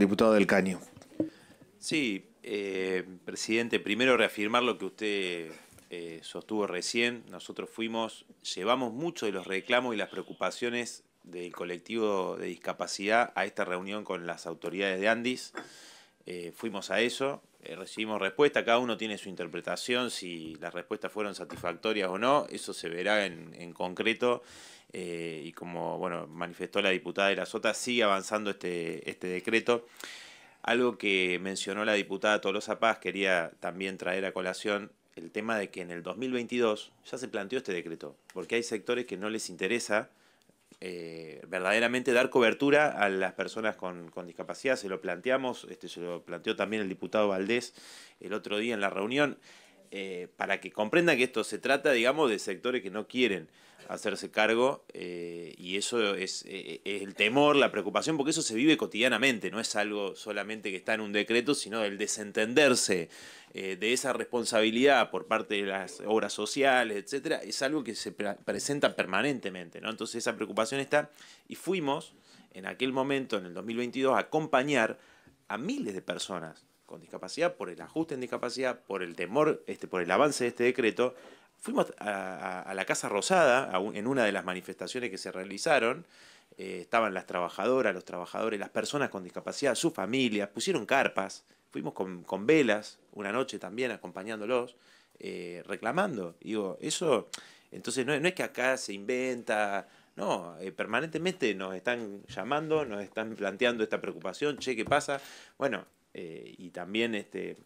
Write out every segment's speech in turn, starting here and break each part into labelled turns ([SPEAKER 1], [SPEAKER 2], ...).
[SPEAKER 1] diputado del Caño. Sí, eh, presidente, primero reafirmar lo que usted eh, sostuvo recién. Nosotros fuimos, llevamos muchos de los reclamos y las preocupaciones del colectivo de discapacidad a esta reunión con las autoridades de Andis. Eh, fuimos a eso, eh, recibimos respuesta, cada uno tiene su interpretación, si las respuestas fueron satisfactorias o no, eso se verá en, concreto. Eh, y como bueno, manifestó la diputada de la Sota, sigue avanzando este, este decreto. Algo que mencionó la diputada Tolosa Paz, quería también traer a colación el tema de que en el 2022 ya se planteó este decreto, porque hay sectores que no les interesa eh, verdaderamente dar cobertura a las personas con, discapacidad. Se lo planteamos, este, se lo planteó también el diputado Valdés el otro día en la reunión. Eh, para que comprendan que esto se trata, digamos, de sectores que no quieren hacerse cargo eh, y eso eh, es, el temor, la preocupación, porque eso se vive cotidianamente, no es algo solamente que está en un decreto, sino el desentenderse de esa responsabilidad por parte de las obras sociales, etcétera, es algo que se presenta permanentemente, ¿no? Entonces esa preocupación está y fuimos en aquel momento, en el 2022, a acompañar a miles de personas con discapacidad, por el ajuste en discapacidad, por el temor, este, por el avance de este decreto, fuimos a, la Casa Rosada, en una de las manifestaciones que se realizaron, eh, estaban las trabajadoras, los trabajadores, las personas con discapacidad, sus familias, pusieron carpas, fuimos con, velas una noche también acompañándolos, eh, reclamando. Digo, eso, entonces no, es que acá se inventa, no, eh, permanentemente nos están llamando, nos están planteando esta preocupación, che, ¿qué pasa? Bueno, eh, y también este,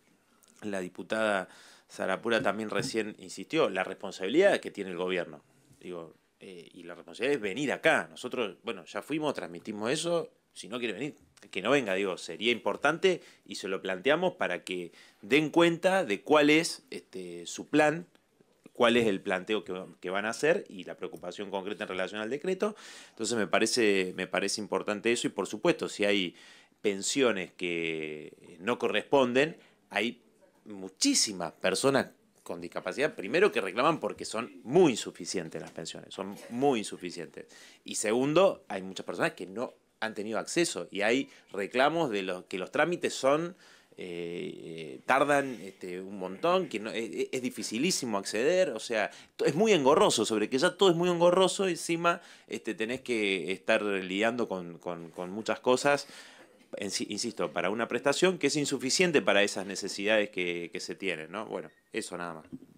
[SPEAKER 1] la diputada Sarapura también recién insistió, la responsabilidad que tiene el gobierno. Digo, eh, y la responsabilidad es venir acá. Nosotros, bueno, ya fuimos, transmitimos eso. Si no quiere venir, que no venga, digo, sería importante y se lo planteamos para que den cuenta de cuál es este, su plan cuál es el planteo que, que, van a hacer y la preocupación concreta en relación al decreto. Entonces me parece, me parece importante eso y por supuesto si hay pensiones que eh, no corresponden, hay muchísimas personas con discapacidad, primero que reclaman porque son muy insuficientes las pensiones, son muy insuficientes. Y segundo, hay muchas personas que no han tenido acceso y hay reclamos de los, que los trámites son eh, eh, tardan este, un montón, que no, es, dificilísimo acceder, o sea, es muy engorroso, sobre que ya todo es muy engorroso, encima este, tenés que estar lidiando con muchas cosas insisto, para una prestación que es insuficiente para esas necesidades que, se tienen, ¿no? Bueno, eso nada más.